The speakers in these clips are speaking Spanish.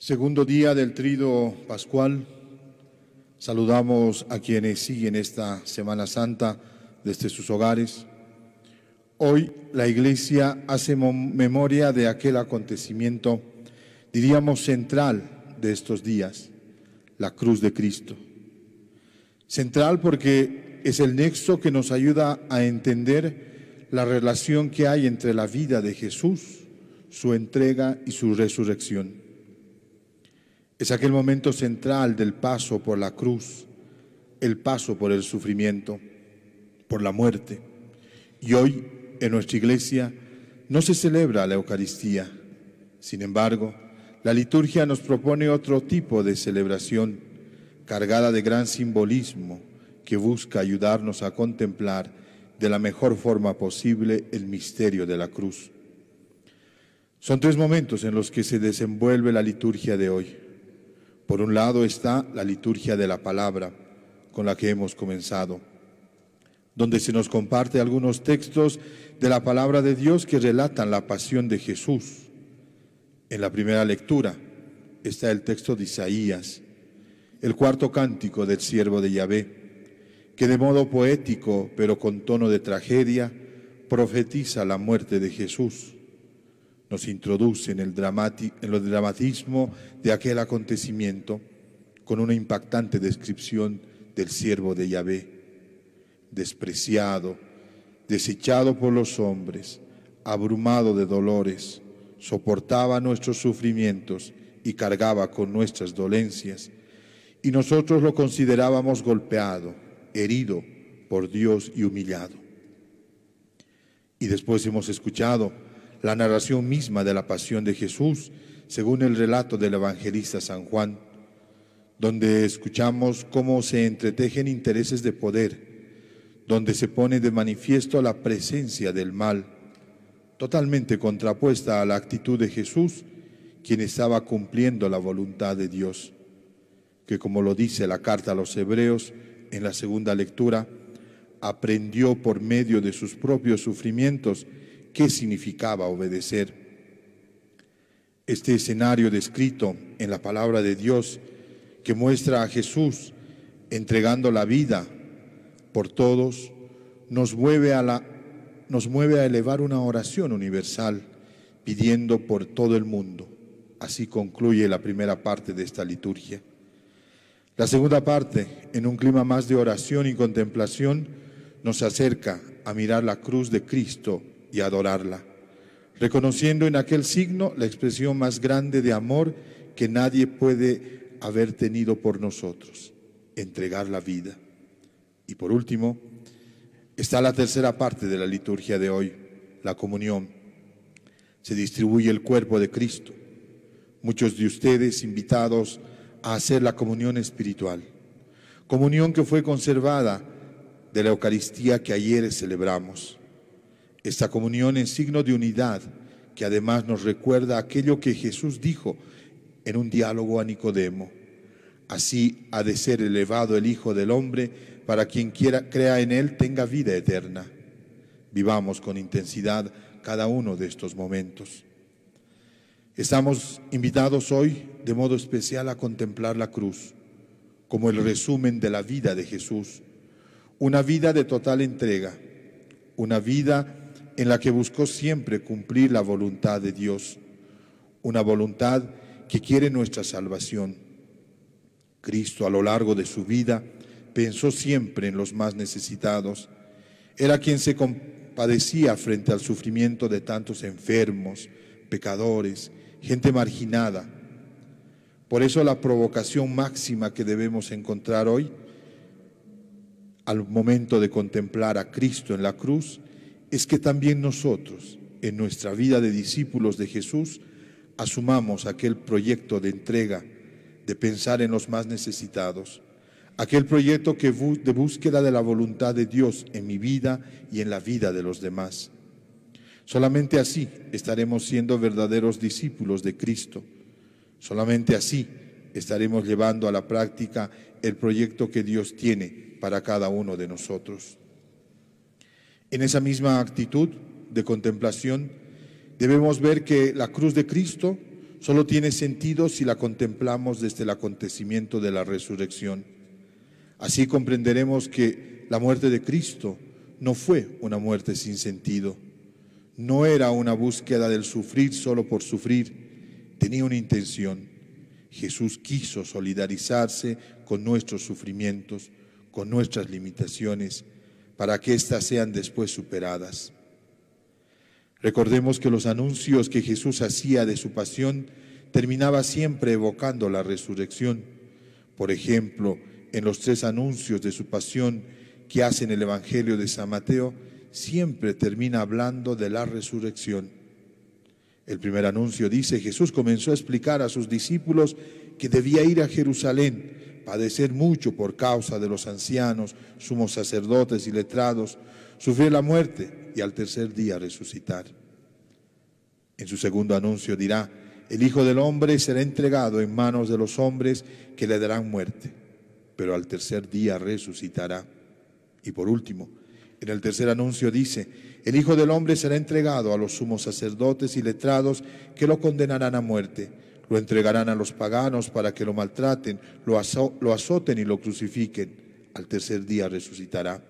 Segundo día del trido pascual, saludamos a quienes siguen esta Semana Santa desde sus hogares. Hoy la Iglesia hace memoria de aquel acontecimiento, diríamos central de estos días, la cruz de Cristo. Central porque es el nexo que nos ayuda a entender la relación que hay entre la vida de Jesús, su entrega y su resurrección. Es aquel momento central del paso por la cruz, el paso por el sufrimiento, por la muerte. Y hoy en nuestra iglesia no se celebra la Eucaristía. Sin embargo, la liturgia nos propone otro tipo de celebración, cargada de gran simbolismo, que busca ayudarnos a contemplar de la mejor forma posible el misterio de la cruz. Son tres momentos en los que se desenvuelve la liturgia de hoy. Por un lado está la liturgia de la palabra, con la que hemos comenzado, donde se nos comparte algunos textos de la palabra de Dios que relatan la pasión de Jesús. En la primera lectura está el texto de Isaías, el cuarto cántico del siervo de Yahvé, que de modo poético, pero con tono de tragedia, profetiza la muerte de Jesús nos introduce en, el en dramatismo de aquel acontecimiento con una impactante descripción del siervo de Yahvé, despreciado, desechado por los hombres, abrumado de dolores, soportaba nuestros sufrimientos y cargaba con nuestras dolencias, y nosotros lo considerábamos golpeado, herido por Dios y humillado. Y después hemos escuchado la narración misma de la pasión de Jesús, según el relato del evangelista San Juan, donde escuchamos cómo se entretejen intereses de poder, donde se pone de manifiesto la presencia del mal, totalmente contrapuesta a la actitud de Jesús, quien estaba cumpliendo la voluntad de Dios, que como lo dice la carta a los hebreos en la segunda lectura, aprendió por medio de sus propios sufrimientos qué significaba obedecer. Este escenario descrito en la palabra de Dios que muestra a Jesús entregando la vida por todos, nos mueve a, la, nos mueve a elevar una oración universal pidiendo por todo el mundo. Así concluye la primera parte de esta liturgia. La segunda parte, en un clima más de oración y contemplación, nos acerca a mirar la cruz de Cristo y adorarla, reconociendo en aquel signo la expresión más grande de amor que nadie puede haber tenido por nosotros, entregar la vida. Y por último, está la tercera parte de la liturgia de hoy, la comunión. Se distribuye el cuerpo de Cristo. Muchos de ustedes invitados a hacer la comunión espiritual, comunión que fue conservada de la Eucaristía que ayer celebramos. Esta comunión en signo de unidad, que además nos recuerda aquello que Jesús dijo en un diálogo a Nicodemo. Así ha de ser elevado el Hijo del Hombre para quien quiera crea en él tenga vida eterna. Vivamos con intensidad cada uno de estos momentos. Estamos invitados hoy de modo especial a contemplar la cruz como el resumen de la vida de Jesús, una vida de total entrega, una vida en la que buscó siempre cumplir la voluntad de Dios, una voluntad que quiere nuestra salvación. Cristo a lo largo de su vida pensó siempre en los más necesitados. Era quien se compadecía frente al sufrimiento de tantos enfermos, pecadores, gente marginada. Por eso la provocación máxima que debemos encontrar hoy al momento de contemplar a Cristo en la cruz es que también nosotros, en nuestra vida de discípulos de Jesús, asumamos aquel proyecto de entrega, de pensar en los más necesitados, aquel proyecto de búsqueda de la voluntad de Dios en mi vida y en la vida de los demás. Solamente así estaremos siendo verdaderos discípulos de Cristo. Solamente así estaremos llevando a la práctica el proyecto que Dios tiene para cada uno de nosotros. En esa misma actitud de contemplación debemos ver que la cruz de Cristo solo tiene sentido si la contemplamos desde el acontecimiento de la resurrección. Así comprenderemos que la muerte de Cristo no fue una muerte sin sentido, no era una búsqueda del sufrir solo por sufrir, tenía una intención. Jesús quiso solidarizarse con nuestros sufrimientos, con nuestras limitaciones, para que éstas sean después superadas. Recordemos que los anuncios que Jesús hacía de su pasión terminaba siempre evocando la resurrección. Por ejemplo, en los tres anuncios de su pasión que hace el Evangelio de San Mateo, siempre termina hablando de la resurrección. El primer anuncio dice, Jesús comenzó a explicar a sus discípulos que debía ir a Jerusalén padecer mucho por causa de los ancianos, sumos sacerdotes y letrados, sufrir la muerte y al tercer día resucitar. En su segundo anuncio dirá, el Hijo del Hombre será entregado en manos de los hombres que le darán muerte, pero al tercer día resucitará. Y por último, en el tercer anuncio dice, el Hijo del Hombre será entregado a los sumos sacerdotes y letrados que lo condenarán a muerte lo entregarán a los paganos para que lo maltraten, lo, lo azoten y lo crucifiquen. Al tercer día resucitará.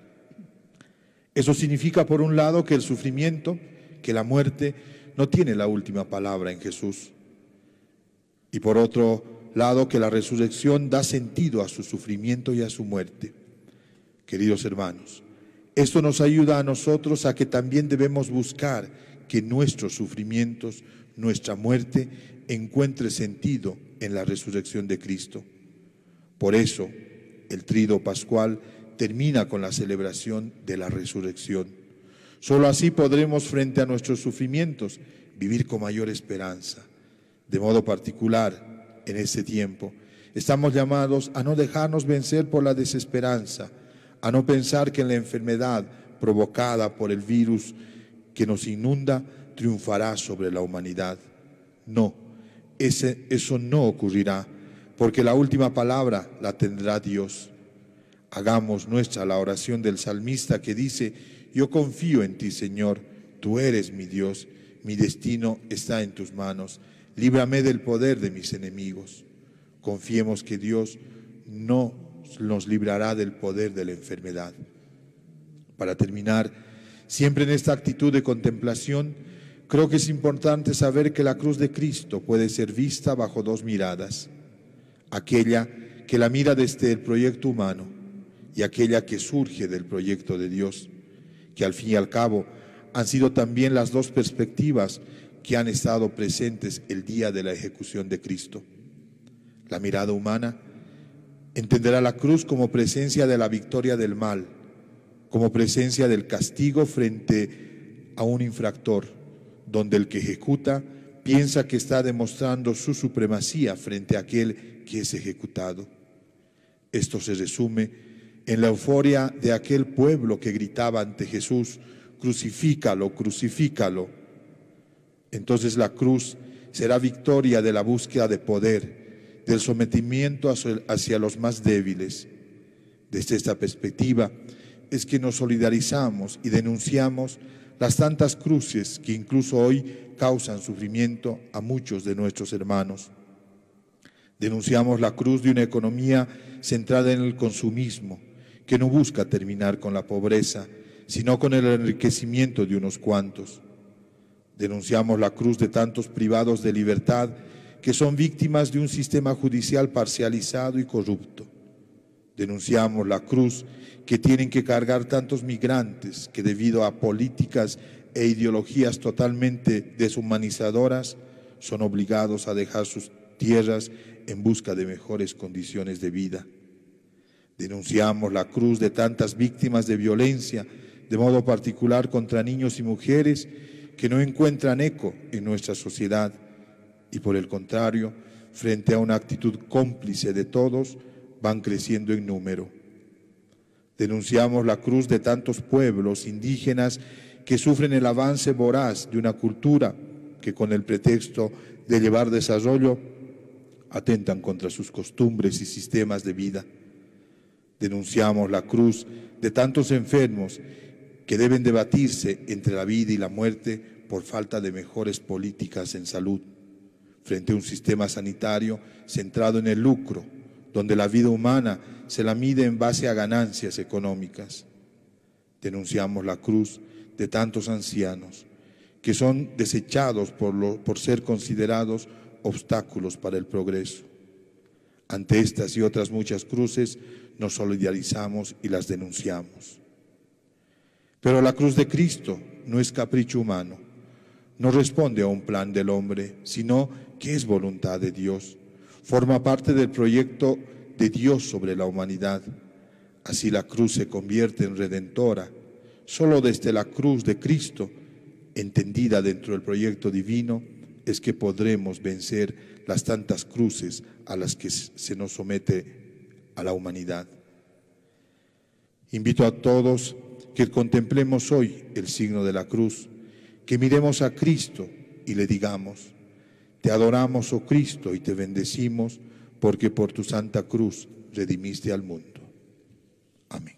Eso significa, por un lado, que el sufrimiento, que la muerte, no tiene la última palabra en Jesús. Y por otro lado, que la resurrección da sentido a su sufrimiento y a su muerte. Queridos hermanos, esto nos ayuda a nosotros a que también debemos buscar que nuestros sufrimientos, nuestra muerte, encuentre sentido en la resurrección de Cristo. Por eso, el trido pascual termina con la celebración de la resurrección. Solo así podremos, frente a nuestros sufrimientos, vivir con mayor esperanza. De modo particular, en este tiempo, estamos llamados a no dejarnos vencer por la desesperanza, a no pensar que en la enfermedad provocada por el virus que nos inunda triunfará sobre la humanidad. No, ese, eso no ocurrirá, porque la última palabra la tendrá Dios. Hagamos nuestra la oración del salmista que dice, yo confío en ti, Señor, tú eres mi Dios, mi destino está en tus manos, líbrame del poder de mis enemigos. Confiemos que Dios no nos librará del poder de la enfermedad. Para terminar, Siempre en esta actitud de contemplación, creo que es importante saber que la cruz de Cristo puede ser vista bajo dos miradas. Aquella que la mira desde el proyecto humano y aquella que surge del proyecto de Dios, que al fin y al cabo han sido también las dos perspectivas que han estado presentes el día de la ejecución de Cristo. La mirada humana entenderá la cruz como presencia de la victoria del mal, como presencia del castigo frente a un infractor, donde el que ejecuta piensa que está demostrando su supremacía frente a aquel que es ejecutado. Esto se resume en la euforia de aquel pueblo que gritaba ante Jesús, crucifícalo, crucifícalo. Entonces la cruz será victoria de la búsqueda de poder, del sometimiento hacia los más débiles. Desde esta perspectiva, es que nos solidarizamos y denunciamos las tantas cruces que incluso hoy causan sufrimiento a muchos de nuestros hermanos. Denunciamos la cruz de una economía centrada en el consumismo, que no busca terminar con la pobreza, sino con el enriquecimiento de unos cuantos. Denunciamos la cruz de tantos privados de libertad que son víctimas de un sistema judicial parcializado y corrupto. Denunciamos la cruz que tienen que cargar tantos migrantes que debido a políticas e ideologías totalmente deshumanizadoras son obligados a dejar sus tierras en busca de mejores condiciones de vida. Denunciamos la cruz de tantas víctimas de violencia, de modo particular contra niños y mujeres, que no encuentran eco en nuestra sociedad y por el contrario, frente a una actitud cómplice de todos, van creciendo en número. Denunciamos la cruz de tantos pueblos indígenas que sufren el avance voraz de una cultura que con el pretexto de llevar desarrollo atentan contra sus costumbres y sistemas de vida. Denunciamos la cruz de tantos enfermos que deben debatirse entre la vida y la muerte por falta de mejores políticas en salud, frente a un sistema sanitario centrado en el lucro donde la vida humana se la mide en base a ganancias económicas. Denunciamos la cruz de tantos ancianos que son desechados por, por ser considerados obstáculos para el progreso. Ante estas y otras muchas cruces nos solidarizamos y las denunciamos. Pero la cruz de Cristo no es capricho humano, no responde a un plan del hombre, sino que es voluntad de Dios forma parte del proyecto de Dios sobre la humanidad. Así la cruz se convierte en redentora, solo desde la cruz de Cristo, entendida dentro del proyecto divino, es que podremos vencer las tantas cruces a las que se nos somete a la humanidad. Invito a todos que contemplemos hoy el signo de la cruz, que miremos a Cristo y le digamos, te adoramos, oh Cristo, y te bendecimos porque por tu santa cruz redimiste al mundo. Amén.